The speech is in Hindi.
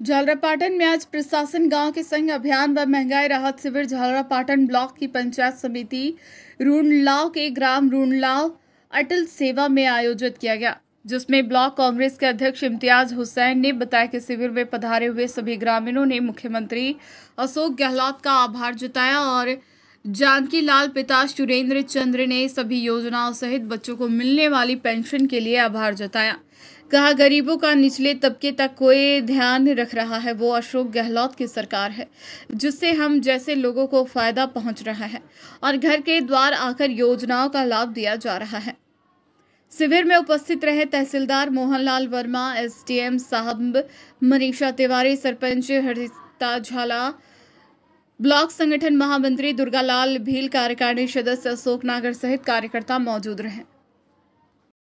झालरापाटन में आज प्रशासन गांव के संग अभियान व महंगाई राहत शिविर झालरापाटन ब्लॉक की पंचायत समिति रूणलाव के ग्राम रूणलाव अटल सेवा में आयोजित किया गया जिसमें ब्लॉक कांग्रेस के अध्यक्ष इम्तियाज हुसैन ने बताया कि शिविर में पधारे हुए सभी ग्रामीणों ने मुख्यमंत्री अशोक गहलोत का आभार जताया और जानकी लाल पिता सुरेंद्र चंद्र ने सभी योजनाओं सहित बच्चों को मिलने वाली पेंशन के लिए आभार जताया कहा गरीबों का निचले तबके तक कोई ध्यान रख रहा है वो अशोक गहलोत की सरकार है जिससे हम जैसे लोगों को फ़ायदा पहुंच रहा है और घर के द्वार आकर योजनाओं का लाभ दिया जा रहा है शिविर में उपस्थित रहे तहसीलदार मोहनलाल वर्मा एसडीएम साहब मनीषा तिवारी सरपंच हरिता झाला ब्लॉक संगठन महामंत्री दुर्गालाल भील कार्यकारिणी सदस्य अशोक नागर सहित कार्यकर्ता मौजूद रहे